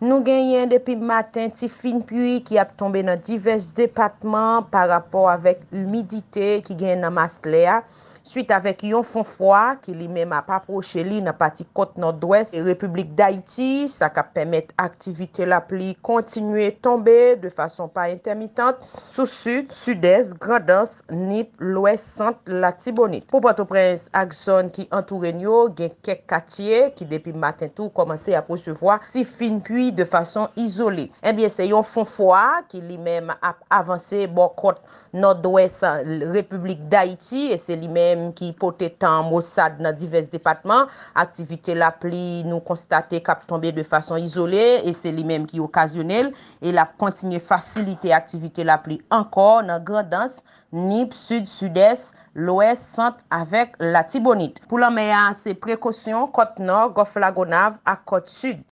Nou gen yen depi maten ti fin pui ki ap tombe nan divers depatman pa rapor avèk umidite ki gen nan mas le a. suite avèk yon fon fwa ki li mèm ap aproche li nan pati kote nord-ouest republik d'Haïti, sa kap pèmet aktivite la pli kontinue tombe de fason pa intermitante sou sud, sud-es, grandans, nip, l'ouest, sant, la tibonit. Po pato prens akson ki antou renyo gen kek katye ki depi maten tou komanse ap prosevoa si fin pui de fason izole. Enbyen eh se yon fon fwa ki li mèm ap avanse bo kote nord-ouest republik d'Haïti e se li mèm ki pote tan mwosad nan divers depatman. Aktivite la pli nou konstate kap tombe de fason izole e se li menm ki okasyonel e la kontinye fasilite aktivite la pli ankor nan grandans Nib Sud-Sud-Est l'Ouest-Sant avèk la Tibonit. Pou la me a se prekosyon Kote Nord, Gofla-Gonav a Kote Sud.